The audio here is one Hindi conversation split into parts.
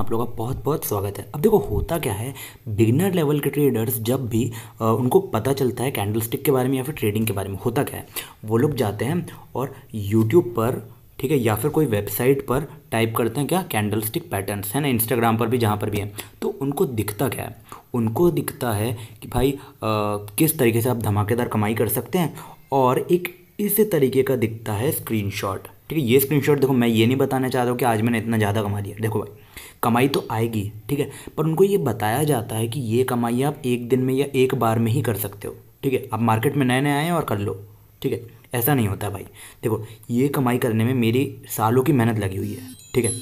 आप लोगों का बहुत बहुत स्वागत है अब देखो होता क्या है बिगनर लेवल के ट्रेडर्स जब भी आ, उनको पता चलता है कैंडलस्टिक के बारे में या फिर ट्रेडिंग के बारे में होता क्या है वो लोग जाते हैं और यूट्यूब पर ठीक है या फिर कोई वेबसाइट पर टाइप करते हैं क्या कैंडल स्टिक है ना इंस्टाग्राम पर भी जहाँ पर भी है तो उनको दिखता क्या है उनको दिखता है कि भाई आ, किस तरीके से आप धमाकेदार कमाई कर सकते हैं और एक इस तरीके का दिखता है स्क्रीनशॉट ठीक है ये स्क्रीनशॉट देखो मैं ये नहीं बताना चाहता हूँ कि आज मैंने इतना ज़्यादा कमा लिया देखो भाई कमाई तो आएगी ठीक है पर उनको ये बताया जाता है कि ये कमाई आप एक दिन में या एक बार में ही कर सकते हो ठीक है आप मार्केट में नए नए आए और कर लो ठीक है ऐसा नहीं होता भाई देखो ये कमाई करने में मेरी सालों की मेहनत लगी हुई है ठीक है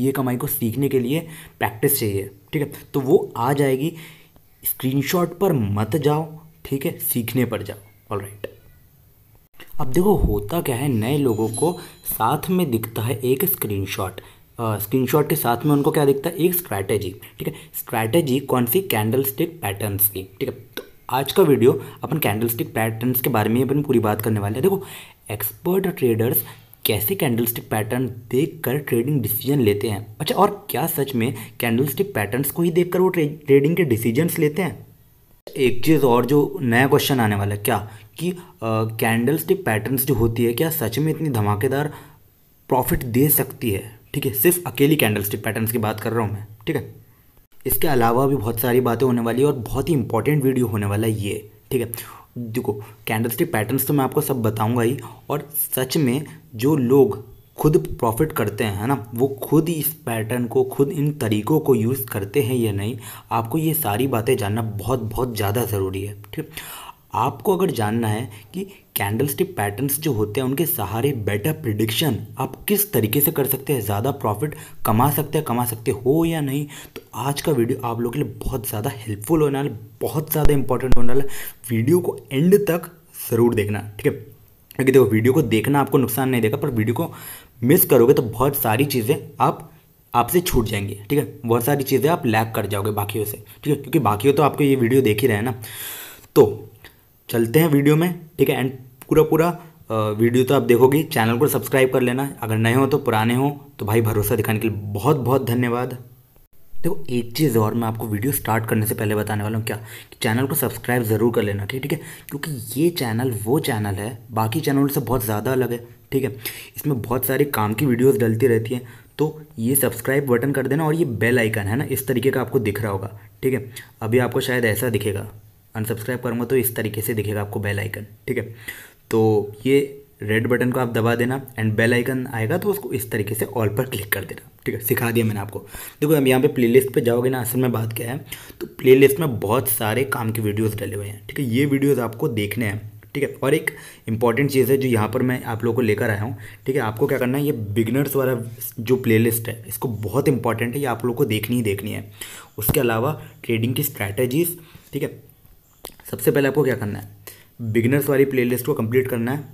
ये कमाई को सीखने के लिए प्रैक्टिस चाहिए ठीक है तो वो आ जाएगी स्क्रीनशॉट पर मत जाओ ठीक है सीखने पर जाओ ऑल राइट अब देखो होता क्या है नए लोगों को साथ में दिखता है एक स्क्रीनशॉट स्क्रीनशॉट के साथ में उनको क्या दिखता है एक स्ट्रैटेजी ठीक है स्ट्रैटेजी कौन सी कैंडल स्टिक पैटर्नस की ठीक है तो आज का वीडियो अपन कैंडल स्टिक पैटर्नस के बारे में अपन पूरी बात करने वाले हैं देखो एक्सपर्ट ट्रेडर्स कैसे कैंडलस्टिक पैटर्न देखकर ट्रेडिंग डिसीजन लेते हैं अच्छा और क्या सच में कैंडलस्टिक पैटर्न्स को ही देखकर वो ट्रेडिंग के डिसीजंस लेते हैं एक चीज़ और जो नया क्वेश्चन आने वाला है क्या कि कैंडलस्टिक पैटर्न्स जो होती है क्या सच में इतनी धमाकेदार प्रॉफिट दे सकती है ठीक है सिर्फ अकेली कैंडल स्टिक पैटर्न की बात कर रहा हूँ मैं ठीक है इसके अलावा भी बहुत सारी बातें होने वाली है और बहुत ही इंपॉर्टेंट वीडियो होने वाला है ये ठीक है देखो कैंडल स्टिक पैटर्न्स तो मैं आपको सब बताऊंगा ही और सच में जो लोग खुद प्रॉफिट करते हैं है ना वो खुद इस पैटर्न को खुद इन तरीकों को यूज़ करते हैं या नहीं आपको ये सारी बातें जानना बहुत बहुत ज़्यादा ज़रूरी है ठीक आपको अगर जानना है कि कैंडल स्टिक पैटर्न्स जो होते हैं उनके सहारे बेटर प्रिडिक्शन आप किस तरीके से कर सकते हैं ज़्यादा प्रॉफिट कमा सकते हैं कमा सकते हो या नहीं तो आज का वीडियो आप लोगों के लिए बहुत ज़्यादा हेल्पफुल होने वाला बहुत ज़्यादा इंपॉर्टेंट होने वाला वीडियो को एंड तक ज़रूर देखना ठीक है क्योंकि देखो वीडियो को देखना आपको नुकसान नहीं देगा पर वीडियो को मिस करोगे तो बहुत सारी चीज़ें आप आपसे छूट जाएंगे ठीक है बहुत सारी चीज़ें आप लैक कर जाओगे बाकियों से ठीक है क्योंकि बाकियों तो आपको ये वीडियो देख ही रहे हैं ना तो चलते हैं वीडियो में ठीक है एंड पूरा पूरा वीडियो तो आप देखोगे चैनल को सब्सक्राइब कर लेना अगर नए हो तो पुराने हो तो भाई भरोसा दिखाने के लिए बहुत बहुत धन्यवाद देखो एक चीज़ और मैं आपको वीडियो स्टार्ट करने से पहले बताने वाला हूँ क्या कि चैनल को सब्सक्राइब ज़रूर कर लेना ठीक ठीक है क्योंकि ये चैनल वो चैनल है बाकी चैनल से बहुत ज़्यादा अलग है ठीक है इसमें बहुत सारे काम की वीडियोस डलती रहती हैं तो ये सब्सक्राइब बटन कर देना और ये बेल आइकन है ना इस तरीके का आपको दिख रहा होगा ठीक है अभी आपको शायद ऐसा दिखेगा अनसब्सक्राइब करूँगा तो इस तरीके से दिखेगा आपको बेल आइकन ठीक है तो ये रेड बटन को आप दबा देना एंड बेल आइकन आएगा तो उसको इस तरीके से ऑल पर क्लिक कर देना ठीक है सिखा दिया मैंने आपको देखो अब यहाँ पे प्लेलिस्ट पे जाओगे ना असल में बात क्या है तो प्लेलिस्ट में बहुत सारे काम के वीडियोस डले हुए हैं ठीक है ये वीडियोस आपको देखने हैं ठीक है और एक इंपॉर्टेंट चीज़ है जो यहाँ पर मैं आप लोगों को लेकर आया हूँ ठीक है आपको क्या करना है ये बिगनर्स वाला जो प्लेलिस्ट है इसको बहुत इंपॉर्टेंट है ये आप लोग को देखनी ही देखनी है उसके अलावा ट्रेडिंग की स्ट्रैटेजीज़ ठीक है सबसे पहले आपको क्या करना है बिगिनर्स वाली प्लेलिस्ट को कंप्लीट करना है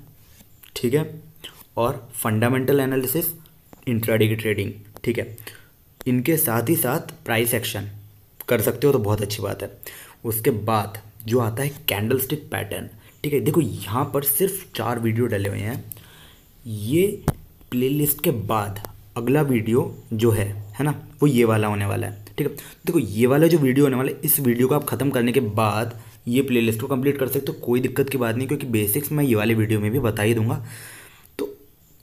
ठीक है और फंडामेंटल एनालिसिस इंट्राडे की ट्रेडिंग ठीक है इनके साथ ही साथ प्राइस एक्शन कर सकते हो तो बहुत अच्छी बात है उसके बाद जो आता है कैंडलस्टिक पैटर्न ठीक है देखो यहाँ पर सिर्फ चार वीडियो डले हुए हैं ये प्लेलिस्ट के बाद अगला वीडियो जो है है ना वो ये वाला होने वाला है ठीक है देखो ये वाला जो वीडियो होने वाला है इस वीडियो को आप ख़त्म करने के बाद ये प्लेलिस्ट को कंप्लीट कर सकते हो कोई दिक्कत की बात नहीं क्योंकि बेसिक्स मैं ये वाले वीडियो में भी बता ही दूंगा तो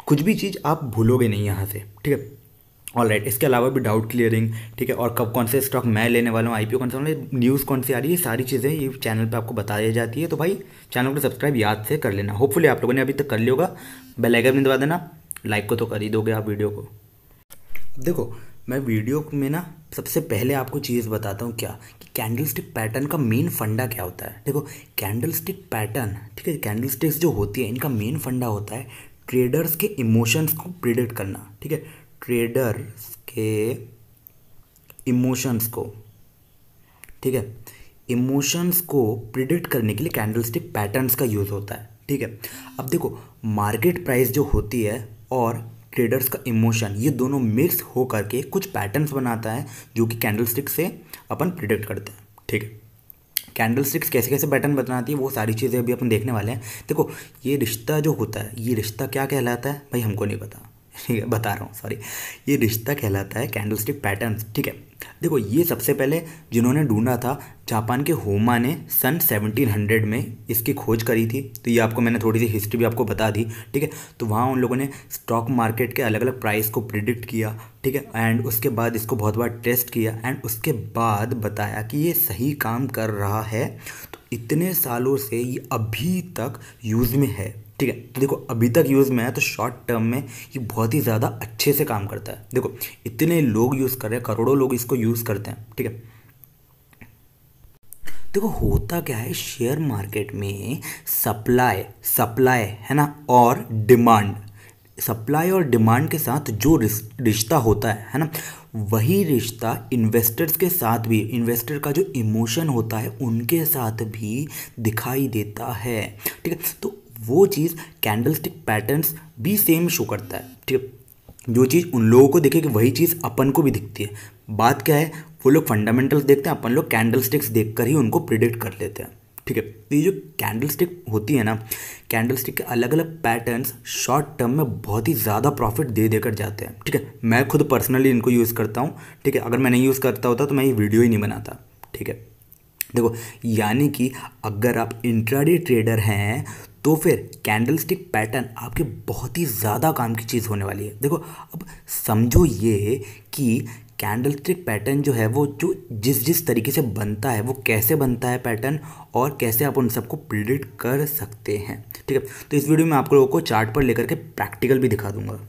कुछ भी चीज़ आप भूलोगे नहीं यहाँ से ठीक है ऑल राइट इसके अलावा भी डाउट क्लियरिंग ठीक है और कब कौन से स्टॉक मैं लेने वाला हूँ आई कौन सा न्यूज़ कौन सी आ रही है सारी चीज़ें ये चैनल पे आपको बता दी जाती है तो भाई चैनल को सब्सक्राइब याद से कर लेना होपफुली आप लोगों ने अभी तक कर लिया होगा भी दबा देना लाइक को तो कर ही दोगे आप वीडियो को देखो मैं वीडियो में ना सबसे पहले आपको चीज़ बताता हूँ क्या कि कैंडलस्टिक पैटर्न का मेन फंडा क्या होता है देखो कैंडलस्टिक पैटर्न ठीक है कैंडलस्टिक्स जो होती है इनका मेन फंडा होता है ट्रेडर्स के इमोशंस को प्रिडिक्ट करना ठीक है ट्रेडर्स के इमोशंस को ठीक है इमोशंस को प्रिडिक्ट करने के लिए कैंडलस्टिक पैटर्न्स का यूज़ होता है ठीक है अब देखो मार्केट प्राइस जो होती है और ट्रेडर्स का इमोशन ये दोनों मिक्स हो करके कुछ पैटर्न्स बनाता है जो कि कैंडलस्टिक से अपन प्रिडिक्ट करते हैं ठीक है कैंडल स्टिक्स कैसे कैसे पैटर्न बनाती है वो सारी चीज़ें अभी अपन देखने वाले हैं देखो ये रिश्ता जो होता है ये रिश्ता क्या कहलाता है भाई हमको नहीं पता ठीक है बता रहा हूँ सॉरी ये रिश्ता कहलाता है कैंडलस्टिक पैटर्न ठीक है देखो ये सबसे पहले जिन्होंने ढूंढा था जापान के होमा ने सन 1700 में इसकी खोज करी थी तो ये आपको मैंने थोड़ी सी हिस्ट्री भी आपको बता दी ठीक है तो वहाँ उन लोगों ने स्टॉक मार्केट के अलग अलग प्राइस को प्रिडिक्ट किया ठीक है एंड उसके बाद इसको बहुत बार टेस्ट किया एंड उसके बाद बताया कि ये सही काम कर रहा है तो इतने सालों से ये अभी तक यूज़ में है ठीक है तो देखो अभी तक यूज़ में है तो शॉर्ट टर्म में ये बहुत ही ज़्यादा अच्छे से काम करता है देखो इतने लोग यूज़ कर रहे हैं करोड़ों लोग इसको यूज़ करते हैं ठीक है देखो होता क्या है शेयर मार्केट में सप्लाई सप्लाई है ना और डिमांड सप्लाई और डिमांड के साथ जो रिश्ता होता है है ना वही रिश्ता इन्वेस्टर्स के साथ भी इन्वेस्टर का जो इमोशन होता है उनके साथ भी दिखाई देता है ठीक है तो वो चीज़ कैंडल स्टिक पैटर्न्स भी सेम शो करता है ठीक है जो चीज़ उन लोगों को दिखेगी वही चीज़ अपन को भी दिखती है बात क्या है वो लोग फंडामेंटल्स देखते हैं अपन लोग कैंडल स्टिक्स देख कर ही उनको प्रिडिक्ट कर लेते हैं ठीक है तो ये जो कैंडल स्टिक होती है ना कैंडल स्टिक के अलग अलग पैटर्न्स शॉर्ट टर्म में बहुत ही ज़्यादा प्रॉफिट दे देकर जाते हैं ठीक है मैं खुद पर्सनली इनको यूज़ करता हूँ ठीक है अगर मैं नहीं यूज़ करता होता तो मैं ये वीडियो ही नहीं बनाता ठीक है देखो यानी कि अगर आप इंट्राडे ट्रेडर हैं तो फिर कैंडलस्टिक पैटर्न आपके बहुत ही ज़्यादा काम की चीज़ होने वाली है देखो अब समझो ये कि कैंडलस्टिक पैटर्न जो है वो जो जिस जिस तरीके से बनता है वो कैसे बनता है पैटर्न और कैसे आप उन सबको प्रिडिक्ट कर सकते हैं ठीक है तो इस वीडियो में आप लोगों को चार्ट पर लेकर के प्रैक्टिकल भी दिखा दूंगा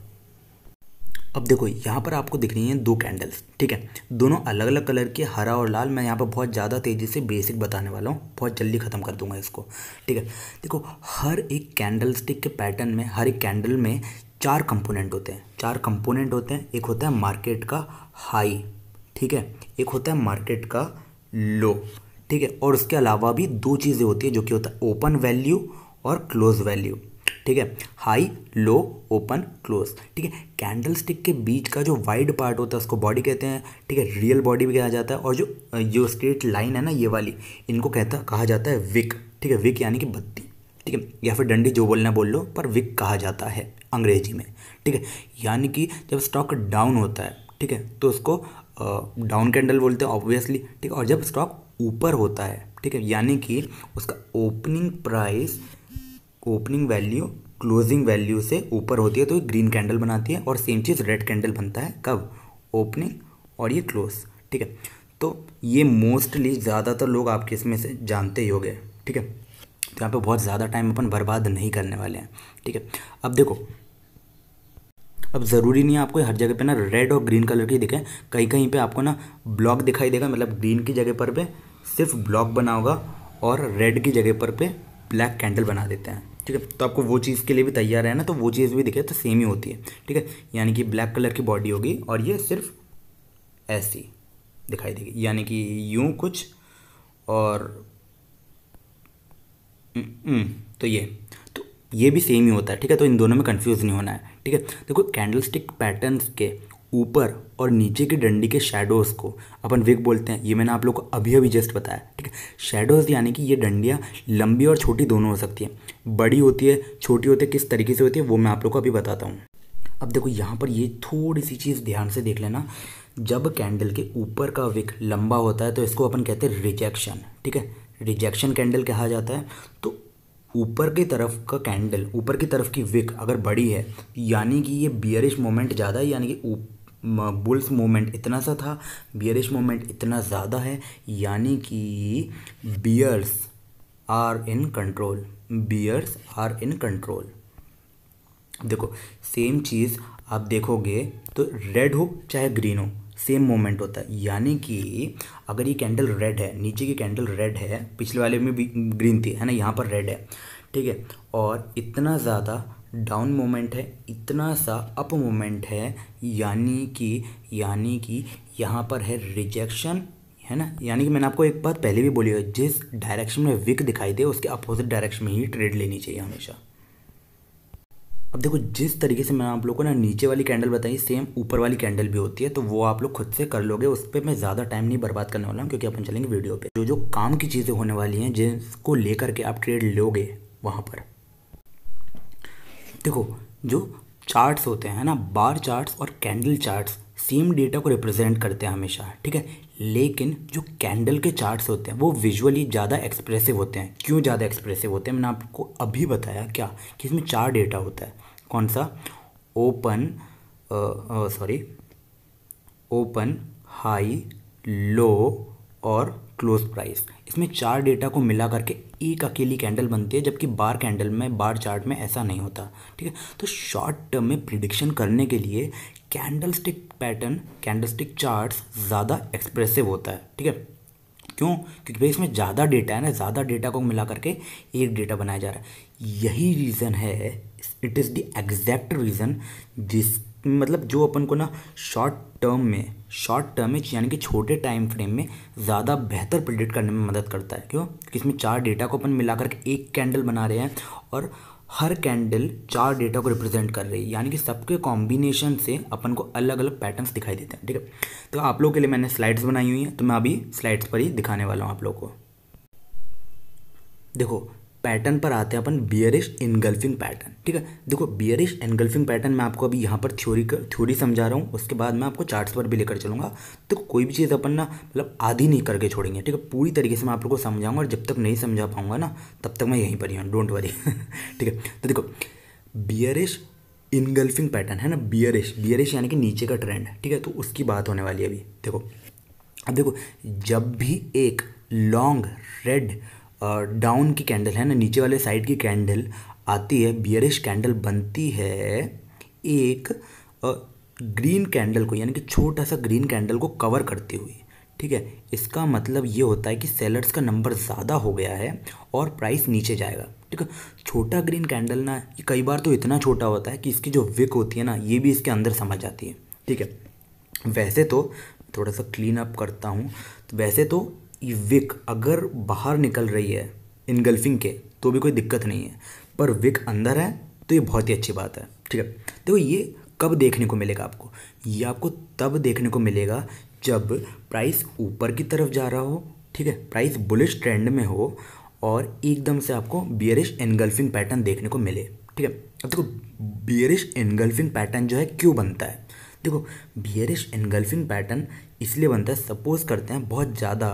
अब देखो यहाँ पर आपको दिख रही हैं दो कैंडल्स ठीक है दोनों अलग अलग कलर के हरा और लाल मैं यहाँ पर बहुत ज़्यादा तेज़ी से बेसिक बताने वाला हूँ बहुत जल्दी ख़त्म कर दूंगा इसको ठीक है देखो हर एक कैंडल स्टिक के पैटर्न में हर एक कैंडल में चार कंपोनेंट होते हैं चार कंपोनेंट होते हैं एक होता है मार्केट का हाई ठीक है एक होता है मार्केट का लो ठीक है और उसके अलावा भी दो चीज़ें होती है जो कि होता है ओपन वैल्यू और क्लोज वैल्यू ठीक है हाई लो ओपन क्लोज ठीक है कैंडल स्टिक के बीच का जो वाइड पार्ट होता है उसको बॉडी कहते हैं ठीक है रियल बॉडी भी कहा जाता है और जो जो स्ट्रेट लाइन है ना ये वाली इनको कहता कहा जाता है विक ठीक है विक यानी कि बत्ती ठीक है या फिर डंडी जो बोलना बोल लो पर विक कहा जाता है अंग्रेजी में ठीक है यानी कि जब स्टॉक डाउन होता है ठीक है तो उसको डाउन कैंडल बोलते हैं ऑब्वियसली ठीक है और जब स्टॉक ऊपर होता है ठीक है यानी कि उसका opening price opening value closing value से ऊपर होती है तो ये ग्रीन कैंडल बनाती है और सेम चीज़ रेड कैंडल बनता है कब ओपनिंग और ये क्लोज ठीक है तो ये मोस्टली ज़्यादातर लोग आपके इसमें से जानते ही हो गए ठीक है तो यहाँ पे बहुत ज़्यादा टाइम अपन बर्बाद नहीं करने वाले हैं ठीक है अब देखो अब ज़रूरी नहीं है आपको हर जगह पे ना रेड और ग्रीन कलर की दिखे कहीं कहीं पे आपको ना ब्लॉक दिखाई देगा मतलब ग्रीन की जगह पर पे सिर्फ ब्लॉक बना होगा और रेड की जगह पर पे ब्लैक कैंडल बना देते हैं ठीक है तो आपको वो चीज़ के लिए भी तैयार है ना तो वो चीज़ भी दिखे तो सेम ही होती है ठीक है यानी कि ब्लैक कलर की बॉडी होगी और ये सिर्फ ऐसी दिखाई देगी यानी कि यूँ कुछ और हम्म, हम्म, तो ये तो ये भी सेम ही होता है ठीक है तो इन दोनों में कंफ्यूज नहीं होना है ठीक है देखो स्टिक पैटर्न्स के ऊपर और नीचे की डंडी के शेडोज़ को अपन विग बोलते हैं ये मैंने आप लोग को अभी अभी जस्ट बताया ठीक है शेडोज़ यानी कि ये डंडियाँ लंबी और छोटी दोनों हो सकती हैं बड़ी होती है छोटी होती है किस तरीके से होती है वो मैं आप लोग को अभी बताता हूँ अब देखो यहाँ पर ये थोड़ी सी चीज़ ध्यान से देख लेना जब कैंडल के ऊपर का विक लंबा होता है तो इसको अपन कहते हैं रिजेक्शन ठीक है रिजेक्शन कैंडल कहा जाता है तो ऊपर की तरफ का कैंडल ऊपर की तरफ की विक अगर बड़ी है यानी कि ये बियरिश मोमेंट ज़्यादा है यानी कि बुल्स मोमेंट इतना सा था बियरिश मोमेंट इतना ज़्यादा है यानी कि bears are in control bears are in control देखो सेम चीज़ आप देखोगे तो रेड हो चाहे ग्रीन हो सेम मोमेंट होता है यानी कि अगर ये कैंडल रेड है नीचे की कैंडल रेड है पिछले वाले में भी ग्रीन थी है ना यहाँ पर रेड है ठीक है और इतना ज़्यादा डाउन मोमेंट है इतना सा अप मोमेंट है यानी कि यानी कि यहाँ पर है रिजेक्शन है ना यानी कि मैंने आपको एक बात पहले भी बोली है जिस डायरेक्शन में विक दिखाई दे उसके अपोजिट डायरेक्शन में ही ट्रेड लेनी चाहिए हमेशा अब देखो जिस तरीके से मैं आप लोगों को ना नीचे वाली कैंडल बताई सेम ऊपर वाली कैंडल भी होती है तो वो आप लोग खुद से कर लोगे उस पर मैं ज़्यादा टाइम नहीं बर्बाद करने वाला हूँ क्योंकि अपन चलेंगे वीडियो पे जो जो काम की चीज़ें होने वाली हैं जिसको लेकर के आप ट्रेड लोगे वहाँ पर देखो जो चार्ट्स होते हैं ना बार चार्ट्स और कैंडल चार्ट्स सेम डेटा को रिप्रेजेंट करते हैं हमेशा ठीक है लेकिन जो कैंडल के चार्ट्स होते हैं वो विजुअली ज़्यादा एक्सप्रेसिव होते हैं क्यों ज़्यादा एक्सप्रेसिव होते हैं मैंने आपको अभी बताया क्या कि इसमें चार डेटा होता है कौन सा open sorry open high low और क्लोज प्राइस इसमें चार डेटा को मिला करके एक अकेली कैंडल बनती है जबकि बार कैंडल में बार चार्ट में ऐसा नहीं होता ठीक है तो शॉर्ट टर्म में प्रिडिक्शन करने के लिए कैंडलस्टिक पैटर्न कैंडलस्टिक चार्ट्स ज़्यादा एक्सप्रेसिव होता है ठीक है क्यों क्योंकि भाई इसमें ज़्यादा डेटा है ना ज़्यादा डेटा को मिला करके एक डेटा बनाया जा रहा है यही रीज़न है it is the exact reason जिस मतलब जो अपन को ना शॉर्ट टर्म में शॉर्ट टर्म में यानी कि छोटे टाइम फ्रेम में ज़्यादा बेहतर प्रिडिक्ट करने में मदद करता है क्यों क्योंकि इसमें चार डेटा को अपन मिला करके एक कैंडल बना रहे हैं और हर कैंडल चार डेटा को रिप्रेजेंट कर रही है यानी कि सबके कॉम्बिनेशन से अपन को अलग अलग पैटर्न्स दिखाई देते हैं ठीक है तो आप लोगों के लिए मैंने स्लाइड्स बनाई हुई हैं तो मैं अभी स्लाइड्स पर ही दिखाने वाला हूँ आप लोग को देखो पैटर्न पर आते हैं अपन बियरिश एनगल्फिंग पैटर्न ठीक है देखो बियरिश एनगल्फिंग पैटर्न मैं आपको अभी यहाँ पर थ्योरी कर थ्योरी समझा रहा हूँ उसके बाद मैं आपको चार्ट्स पर भी लेकर चलूँगा तो कोई भी चीज़ अपन ना मतलब आधी नहीं करके छोड़ेंगे ठीक है पूरी तरीके से मैं आप लोग को समझाऊंगा और जब तक नहीं समझा पाऊंगा ना तब तक मैं यहीं पर ही हूँ डोंट वरी ठीक है तो देखो बियरिश इनगल्फिंग पैटर्न है ना बियरिश बियरिश यानी कि नीचे का ट्रेंड है ठीक है तो उसकी बात होने वाली है अभी देखो अब देखो जब भी एक लॉन्ग रेड डाउन की कैंडल है ना नीचे वाले साइड की कैंडल आती है बियरिश कैंडल बनती है एक ग्रीन कैंडल को यानी कि छोटा सा ग्रीन कैंडल को कवर करते हुए ठीक है इसका मतलब ये होता है कि सेलर्स का नंबर ज़्यादा हो गया है और प्राइस नीचे जाएगा ठीक है छोटा ग्रीन कैंडल ना ये कई बार तो इतना छोटा होता है कि इसकी जो विक होती है ना ये भी इसके अंदर समझ जाती है ठीक है वैसे तो थोड़ा सा क्लीन अप करता हूँ तो वैसे तो विक अगर बाहर निकल रही है इनगल्फिंग के तो भी कोई दिक्कत नहीं है पर विक अंदर है तो ये बहुत ही अच्छी बात है ठीक है देखो ये कब देखने को मिलेगा आपको ये आपको तब देखने को मिलेगा जब प्राइस ऊपर की तरफ जा रहा हो ठीक है प्राइस बुलिश ट्रेंड में हो और एकदम से आपको बियरिश एनगल्फिंग पैटर्न देखने को मिले ठीक है अब देखो बियरिश एनगल्फिंग पैटर्न जो है क्यों बनता है देखो बियरिश एनगल्फिंग पैटर्न इसलिए बनता है सपोज करते हैं बहुत ज़्यादा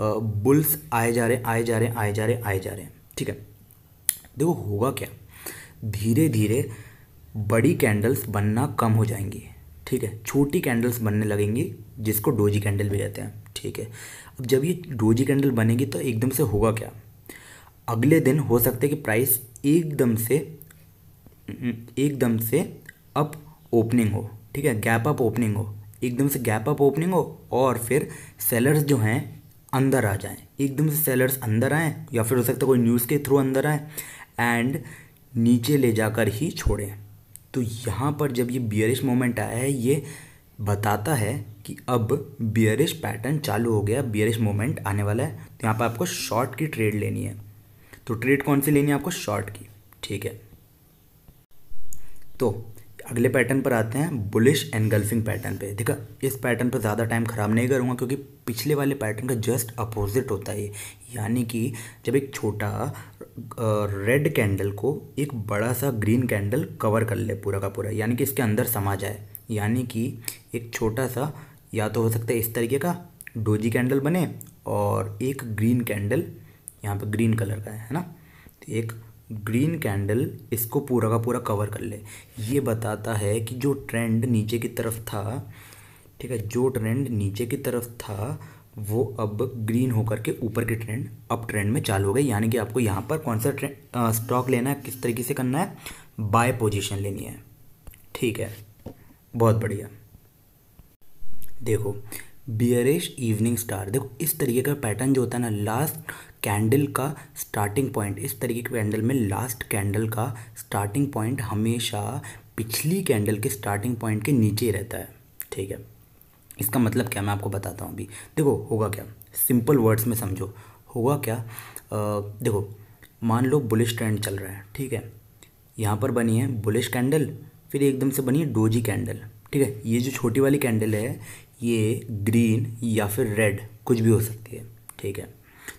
बुल्स आए जा रहे आए जा रहे आए जा रहे आए जा रहे हैं ठीक है देखो होगा क्या धीरे धीरे बड़ी कैंडल्स बनना कम हो जाएंगी ठीक है छोटी कैंडल्स बनने लगेंगी जिसको डोजी कैंडल भी रहते हैं ठीक है अब जब ये डोजी कैंडल बनेगी तो एकदम से होगा क्या अगले दिन हो सकता है कि प्राइस एकदम से हम्म, एकदम से अप ओपनिंग हो ठीक है गैप अप ओपनिंग हो एकदम से गैप अप ओपनिंग हो और फिर सेलर्स जो हैं अंदर आ जाएं एकदम से सेलर्स अंदर आएँ या फिर हो सकता है कोई न्यूज़ के थ्रू अंदर आएँ एंड नीचे ले जाकर ही छोड़ें तो यहाँ पर जब ये बियरिश मोमेंट आया है ये बताता है कि अब बियरिश पैटर्न चालू हो गया बियरिश मोमेंट आने वाला है तो यहाँ पर आपको शॉर्ट की ट्रेड लेनी है तो ट्रेड कौन सी लेनी है आपको शॉर्ट की ठीक है तो अगले पैटर्न पर आते हैं बुलिश एनगल्फिंग पैटर्न पे देखा इस पैटर्न पर ज़्यादा टाइम ख़राब नहीं करूँगा क्योंकि पिछले वाले पैटर्न का जस्ट अपोजिट होता है यानी कि जब एक छोटा रेड कैंडल को एक बड़ा सा ग्रीन कैंडल कवर कर ले पूरा का पूरा यानी कि इसके अंदर समा जाए यानी कि एक छोटा सा या तो हो सकता है इस तरीके का डोजी कैंडल बने और एक ग्रीन कैंडल यहाँ पर ग्रीन कलर का है ना तो एक ग्रीन कैंडल इसको पूरा का पूरा कवर कर ले ये बताता है कि जो ट्रेंड नीचे की तरफ था ठीक है जो ट्रेंड नीचे की तरफ था वो अब ग्रीन होकर के ऊपर के ट्रेंड अप ट्रेंड में चालू हो गए यानी कि आपको यहाँ पर कौन सा ट्रेंड स्टॉक लेना है किस तरीके से करना है बाय पोजीशन लेनी है ठीक है बहुत बढ़िया देखो बियरिश इवनिंग स्टार देखो इस तरीके का पैटर्न जो होता है ना लास्ट कैंडल का स्टार्टिंग पॉइंट इस तरीके के कैंडल में लास्ट कैंडल का स्टार्टिंग पॉइंट हमेशा पिछली कैंडल के स्टार्टिंग पॉइंट के नीचे रहता है ठीक है इसका मतलब क्या मैं आपको बताता हूँ अभी देखो होगा क्या सिंपल वर्ड्स में समझो होगा क्या आ, देखो मान लो बुलिश ट्रेंड चल रहा है ठीक है यहाँ पर बनी है बुलिश कैंडल फिर एकदम से बनी है डोजी कैंडल ठीक है ये जो छोटी वाली कैंडल है ये ग्रीन या फिर रेड कुछ भी हो सकती है ठीक है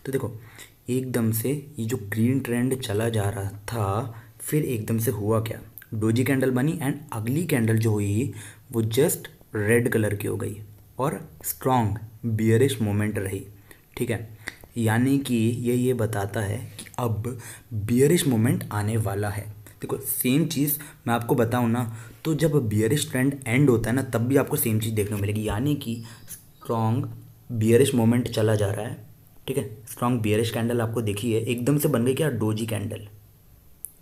तो देखो एकदम से ये जो ग्रीन ट्रेंड चला जा रहा था फिर एकदम से हुआ क्या डोजी कैंडल बनी एंड अगली कैंडल जो हुई वो जस्ट रेड कलर की हो गई और स्ट्रॉन्ग बियरिश मोमेंट रही ठीक है यानी कि ये ये बताता है कि अब बियरिश मोमेंट आने वाला है देखो सेम चीज़ मैं आपको बताऊँ ना तो जब बियरिश ट्रेंड एंड होता है ना तब भी आपको सेम चीज़ देखने को मिलेगी यानी कि स्ट्रॉन्ग बियरिश मोमेंट चला जा रहा है ठीक है स्ट्रॉन्ग बियरिश कैंडल आपको देखी है एकदम से बन गई क्या डोजी कैंडल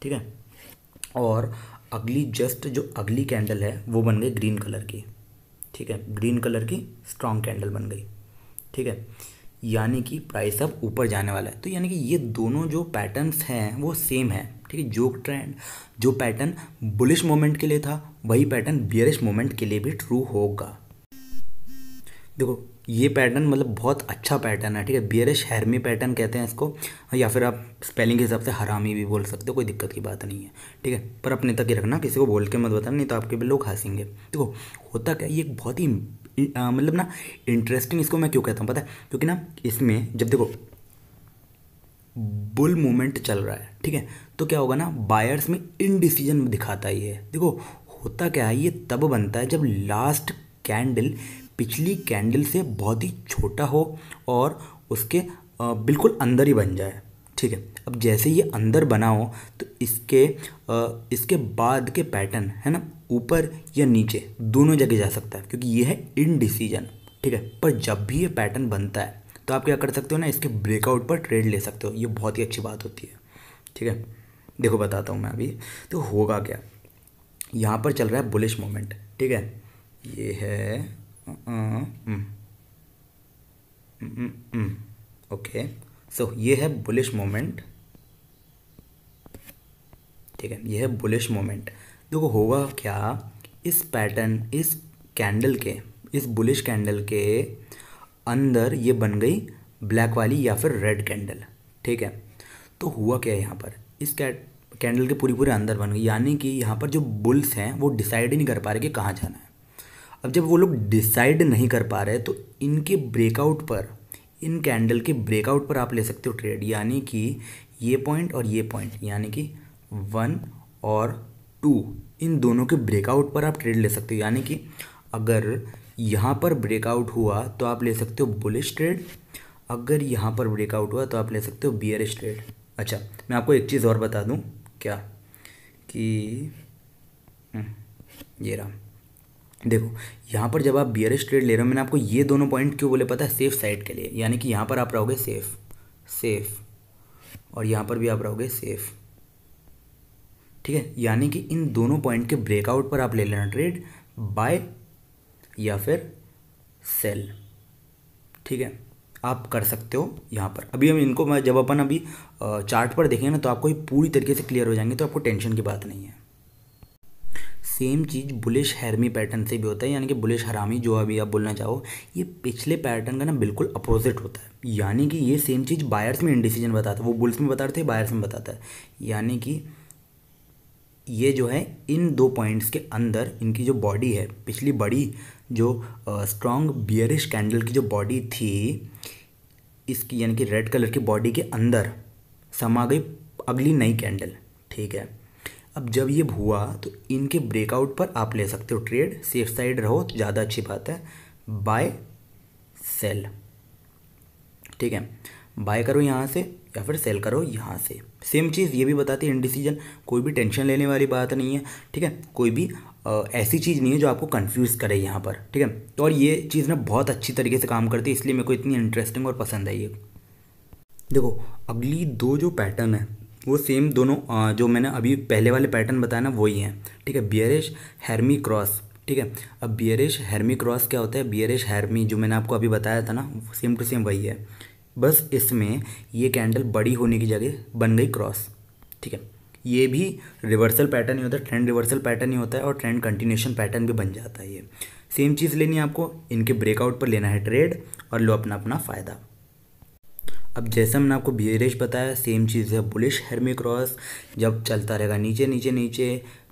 ठीक है और अगली जस्ट जो अगली कैंडल है वो बन गई ग्रीन कलर की ठीक है ग्रीन कलर की स्ट्रॉन्ग कैंडल बन गई ठीक है यानी कि प्राइस अब ऊपर जाने वाला है तो यानी कि ये दोनों जो पैटर्न्स हैं वो सेम है ठीक है जो ट्रेंड जो पैटर्न बुलिश मोमेंट के लिए था वही पैटर्न बियरिश मोमेंट के लिए भी ट्रू होगा देखो ये पैटर्न मतलब बहुत अच्छा पैटर्न है ठीक है बियरिश हैरमी पैटर्न कहते हैं इसको या फिर आप स्पेलिंग के हिसाब से हरामी भी बोल सकते हो कोई दिक्कत की बात नहीं है ठीक है पर अपने तक ही रखना किसी को बोल के मत बताना नहीं तो आपके भी लोग हंसेंगे देखो होता क्या ये एक बहुत ही मतलब ना इंटरेस्टिंग इसको मैं क्यों कहता हूँ पता है क्योंकि ना इसमें जब देखो बुल मूवमेंट चल रहा है ठीक है तो क्या होगा ना बायर्स में इनडिसीजन दिखाता ही है देखो होता क्या है ये तब बनता है जब लास्ट कैंडल पिछली कैंडल से बहुत ही छोटा हो और उसके बिल्कुल अंदर ही बन जाए ठीक है अब जैसे ये अंदर बना हो तो इसके इसके बाद के पैटर्न है ना ऊपर या नीचे दोनों जगह जा सकता है क्योंकि ये है इनडिसीजन ठीक है पर जब भी ये पैटर्न बनता है तो आप क्या कर सकते हो ना इसके ब्रेकआउट पर ट्रेड ले सकते हो ये बहुत ही अच्छी बात होती है ठीक है देखो बताता हूँ मैं अभी तो होगा क्या यहाँ पर चल रहा है बुलिश मोमेंट ठीक है ये है ओके हम्म, सो हम्म, हम्म, so, ये है बुलिश मोमेंट ठीक है ये है बुलिश मोमेंट देखो होगा क्या इस पैटर्न इस कैंडल के इस बुलिश कैंडल के अंदर ये बन गई ब्लैक वाली या फिर रेड कैंडल ठीक है तो हुआ क्या है यहाँ पर इस कैंडल के पूरी पूरे अंदर बन गई यानी कि यहाँ पर जो बुल्स हैं वो डिसाइड ही नहीं कर पा रहे कि कहाँ जाना है अब जब वो लोग डिसाइड नहीं कर पा रहे तो इनके ब्रेकआउट पर इन कैंडल के ब्रेकआउट पर आप ले सकते हो ट्रेड यानी कि ये पॉइंट और ये पॉइंट यानी कि वन और टू इन दोनों के ब्रेकआउट पर आप ट्रेड ले सकते हो यानी कि अगर यहाँ पर ब्रेकआउट हुआ तो आप ले सकते हो बुलिश ट्रेड अगर यहाँ पर ब्रेकआउट हुआ तो आप ले सकते हो बियर ट्रेड अच्छा मैं आपको एक चीज़ और बता दूँ क्या कि हम्म, ये रहा देखो यहाँ पर जब आप बियर ट्रेड ले रहे हो मैंने आपको ये दोनों पॉइंट क्यों बोले पता है सेफ साइड के लिए यानी कि यहाँ पर आप रहोगे सेफ सेफ और यहाँ पर भी आप रहोगे सेफ़ ठीक है यानी कि इन दोनों पॉइंट के ब्रेकआउट पर आप ले लेना ट्रेड बाय या फिर सेल ठीक है आप कर सकते हो यहाँ पर अभी हम इनको जब अपन अभी चार्ट पर देखेंगे ना तो आपको ये पूरी तरीके से क्लियर हो जाएंगे तो आपको टेंशन की बात नहीं है सेम चीज़ बुलिश हैरमी पैटर्न से भी होता है यानी कि बुलिश हरामी जो अभी आप बोलना चाहो ये पिछले पैटर्न का ना बिल्कुल अपोजिट होता है यानी कि ये सेम चीज़ बायर्स में इंडिसीजन बताता है वो बुल्स में बताते थे बायर्स में बताता है यानी कि ये जो है इन दो पॉइंट्स के अंदर इनकी जो बॉडी है पिछली बड़ी जो स्ट्रॉन्ग बियरिश कैंडल की जो बॉडी थी इसकी यानी कि रेड कलर की बॉडी के अंदर समा गई अगली नई कैंडल ठीक है अब जब ये हुआ तो इनके ब्रेकआउट पर आप ले सकते हो ट्रेड सेफ साइड रहो तो ज़्यादा अच्छी बात है बाय सेल ठीक है बाय करो यहाँ से या फिर सेल करो यहाँ से सेम चीज़ ये भी बताती है इंडिसीजन कोई भी टेंशन लेने वाली बात नहीं है ठीक है कोई भी आ, ऐसी चीज़ नहीं है जो आपको कन्फ्यूज़ करे यहाँ पर ठीक है तो और ये चीज़ ना बहुत अच्छी तरीके से काम करती है इसलिए मेरे को इतनी इंटरेस्टिंग और पसंद आई है देखो अगली दो जो पैटर्न है वो सेम दोनों आ, जो मैंने अभी पहले वाले पैटर्न बताया ना वही हैं ठीक है बियरिश हैरमी क्रॉस ठीक है अब बियरिश हेरमी क्रॉस क्या होता है बियरिश हेरमी जो मैंने आपको अभी बताया था ना सेम टू सेम वही है बस इसमें ये कैंडल बड़ी होने की जगह बन गई क्रॉस ठीक है ये भी रिवर्सल पैटर्न ही होता है ट्रेंड रिवर्सल पैटर्न ही होता है और ट्रेंड कंटिन्यूशन पैटर्न भी बन जाता है ये सेम चीज़ लेनी है आपको इनके ब्रेकआउट पर लेना है ट्रेड और लो अपना अपना फ़ायदा अब जैसा मैंने आपको बियरेज बताया सेम चीज़ है बुलिश हेरमी क्रॉस जब चलता रहेगा नीचे नीचे नीचे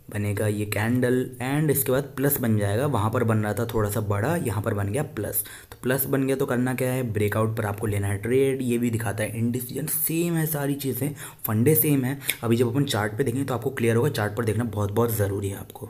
बनेगा ये कैंडल एंड इसके बाद प्लस बन जाएगा वहाँ पर बन रहा था थोड़ा सा बड़ा यहाँ पर बन गया प्लस तो प्लस बन गया तो करना क्या है ब्रेकआउट पर आपको लेना है ट्रेड ये भी दिखाता है इंडिसीजन सेम है सारी चीज़ें फंडे सेम है अभी जब अपन चार्ट पे देखेंगे तो आपको क्लियर होगा चार्ट पर देखना बहुत बहुत ज़रूरी है आपको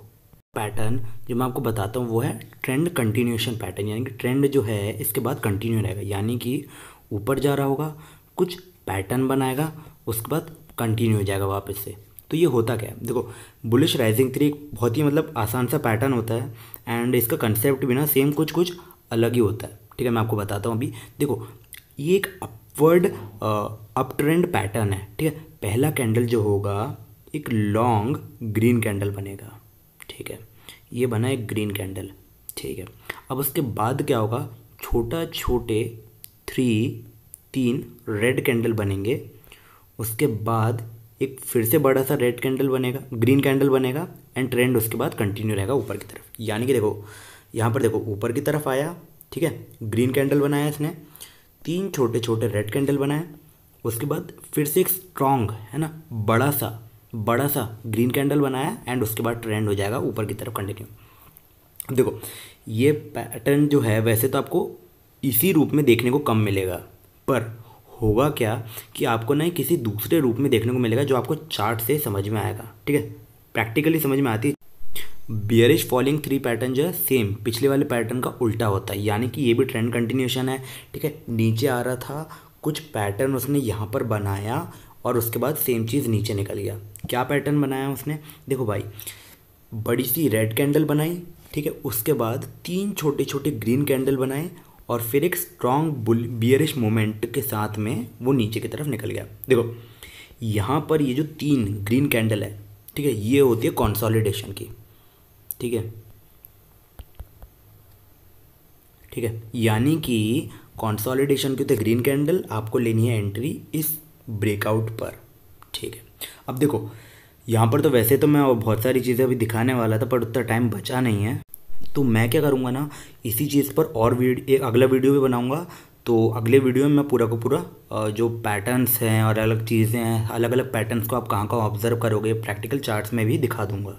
पैटर्न जो मैं आपको बताता हूँ वो है ट्रेंड कंटिन्यूशन पैटर्न यानी कि ट्रेंड जो है इसके बाद कंटिन्यू रहेगा यानी कि ऊपर जा रहा होगा कुछ पैटर्न बनाएगा उसके बाद कंटिन्यू हो जाएगा वापस से तो ये होता क्या है देखो बुलिश राइजिंग थ्री एक बहुत ही मतलब आसान सा पैटर्न होता है एंड इसका कंसेप्ट भी ना सेम कुछ कुछ अलग ही होता है ठीक है मैं आपको बताता हूँ अभी देखो ये एक अपवर्ड अप ट्रेंड पैटर्न है ठीक है पहला कैंडल जो होगा एक लॉन्ग ग्रीन कैंडल बनेगा ठीक है ये बना एक ग्रीन कैंडल ठीक है अब उसके बाद क्या होगा छोटा छोटे थ्री तीन रेड कैंडल बनेंगे उसके बाद एक फिर से बड़ा सा रेड कैंडल बनेगा ग्रीन कैंडल बनेगा एंड ट्रेंड उसके बाद कंटिन्यू रहेगा ऊपर की तरफ यानी कि देखो यहाँ पर देखो ऊपर की तरफ आया ठीक है ग्रीन कैंडल बनाया इसने तीन छोटे छोटे रेड कैंडल बनाए उसके बाद फिर से एक स्ट्रॉन्ग है ना बड़ा सा बड़ा सा ग्रीन कैंडल बनाया एंड उसके बाद ट्रेंड हो जाएगा ऊपर की तरफ कंटिन्यू देखो ये पैटर्न जो है वैसे तो आपको इसी रूप में देखने को कम मिलेगा पर होगा क्या कि आपको ना किसी दूसरे रूप में देखने को मिलेगा जो आपको चार्ट से समझ में आएगा ठीक है प्रैक्टिकली समझ में आती है बियरिश फॉलिंग थ्री पैटर्न जो है सेम पिछले वाले पैटर्न का उल्टा होता है यानी कि ये भी ट्रेंड कंटिन्यूशन है ठीक है नीचे आ रहा था कुछ पैटर्न उसने यहाँ पर बनाया और उसके बाद सेम चीज़ नीचे निकल गया क्या पैटर्न बनाया उसने देखो भाई बड़ी सी रेड कैंडल बनाई ठीक है उसके बाद तीन छोटे छोटे ग्रीन कैंडल बनाए और फिर एक स्ट्रॉन्ग बुल बियरिश मोमेंट के साथ में वो नीचे की तरफ निकल गया देखो यहाँ पर ये जो तीन ग्रीन कैंडल है ठीक है ये होती है कॉन्सॉलिडेशन की ठीक है ठीक है यानी कि कॉन्सॉलिडेशन की तो ग्रीन कैंडल आपको लेनी है एंट्री इस ब्रेकआउट पर ठीक है अब देखो यहाँ पर तो वैसे तो मैं बहुत सारी चीज़ें अभी दिखाने वाला था पर उतना टाइम बचा नहीं है तो मैं क्या करूँगा ना इसी चीज़ पर और वीडियो एक अगला वीडियो भी बनाऊँगा तो अगले वीडियो में मैं पूरा का पूरा जो पैटर्न्स हैं और अलग चीज़ें हैं अलग अलग पैटर्न्स को आप कहाँ कहाँ ऑब्जर्व करोगे प्रैक्टिकल चार्ट्स में भी दिखा दूँगा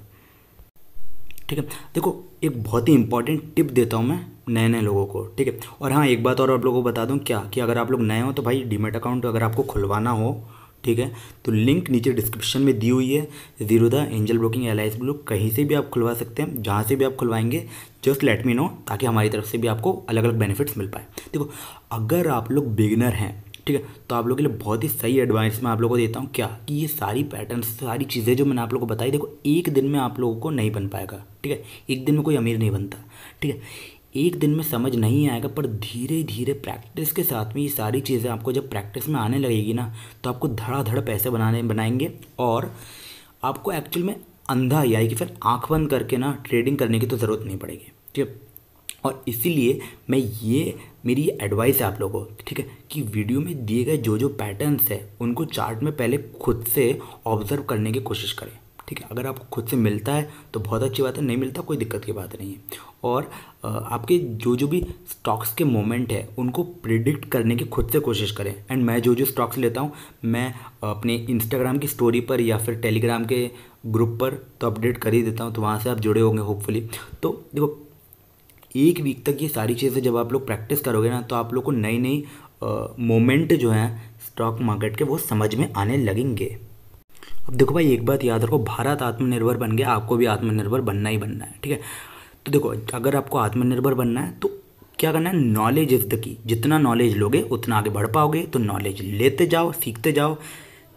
ठीक है देखो एक बहुत ही इंपॉर्टेंट टिप देता हूँ मैं नए नए लोगों को ठीक है और हाँ एक बात और आप लोगों को बता दूँ क्या कि अगर आप लोग नए हो तो भाई डीमेट अकाउंट अगर आपको खुलवाना हो ठीक है तो लिंक नीचे डिस्क्रिप्शन में दी हुई है Zerodha Angel broking L I लोग कहीं से भी आप खुलवा सकते हैं जहाँ से भी आप खुलवाएंगे जस्ट लेट मी नो ताकि हमारी तरफ से भी आपको अलग अलग बेनिफिट्स मिल पाए देखो अगर आप लोग बिगिनर हैं ठीक है तो आप लोगों के लिए बहुत ही सही एडवाइस मैं आप लोगों को देता हूँ क्या कि ये सारी पैटर्न सारी चीज़ें जो मैंने आप लोगों को बताई देखो एक दिन में आप लोगों को नहीं बन पाएगा ठीक है एक दिन में कोई अमीर नहीं बनता ठीक है एक दिन में समझ नहीं आएगा पर धीरे धीरे प्रैक्टिस के साथ में ये सारी चीज़ें आपको जब प्रैक्टिस में आने लगेगी ना तो आपको धड़ाधड़ पैसे बनाने बनाएंगे और आपको एक्चुअल में अंधा यानी कि फिर आँख बंद करके ना ट्रेडिंग करने की तो ज़रूरत नहीं पड़ेगी ठीक है और इसीलिए मैं ये मेरी एडवाइस है आप लोगों को ठीक है कि वीडियो में दिए गए जो जो पैटर्न्स है उनको चार्ट में पहले खुद से ऑब्जर्व करने की कोशिश करें ठीक है अगर आपको खुद से मिलता है तो बहुत अच्छी बात है नहीं मिलता कोई दिक्कत की बात नहीं है और आपके जो जो भी स्टॉक्स के मोमेंट है उनको प्रिडिक्ट करने की खुद से कोशिश करें एंड मैं जो जो स्टॉक्स लेता हूँ मैं अपने इंस्टाग्राम की स्टोरी पर या फिर टेलीग्राम के ग्रुप पर तो अपडेट कर ही देता हूँ तो वहाँ से आप जुड़े होंगे होपफुली तो देखो एक वीक तक ये सारी चीज़ें जब आप लोग प्रैक्टिस करोगे ना तो आप लोग को नई नई मोमेंट जो हैं स्टॉक मार्केट के वो समझ में आने लगेंगे अब देखो भाई एक बात याद रखो भारत आत्मनिर्भर बन गया आपको भी आत्मनिर्भर बनना ही बनना है ठीक है तो देखो अगर आपको आत्मनिर्भर बनना है तो क्या करना है नॉलेज इज़ द की जितना नॉलेज लोगे उतना आगे बढ़ पाओगे तो नॉलेज लेते जाओ सीखते जाओ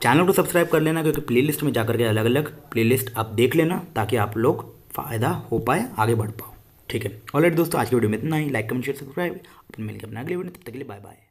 चैनल को सब्सक्राइब कर लेना क्योंकि प्लेलिस्ट में जाकर के अलग अलग प्लेलिस्ट आप देख लेना ताकि आप लोग फ़ायदा हो पाए आगे बढ़ पाओ ठीक है ऑलरेडी दोस्तों आज की वीडियो में इतना ही लाइक कमेंट शेयर सब्सक्राइब अपने मिलकर अपना अगले वीडियो तब तक के लिए बाय बाय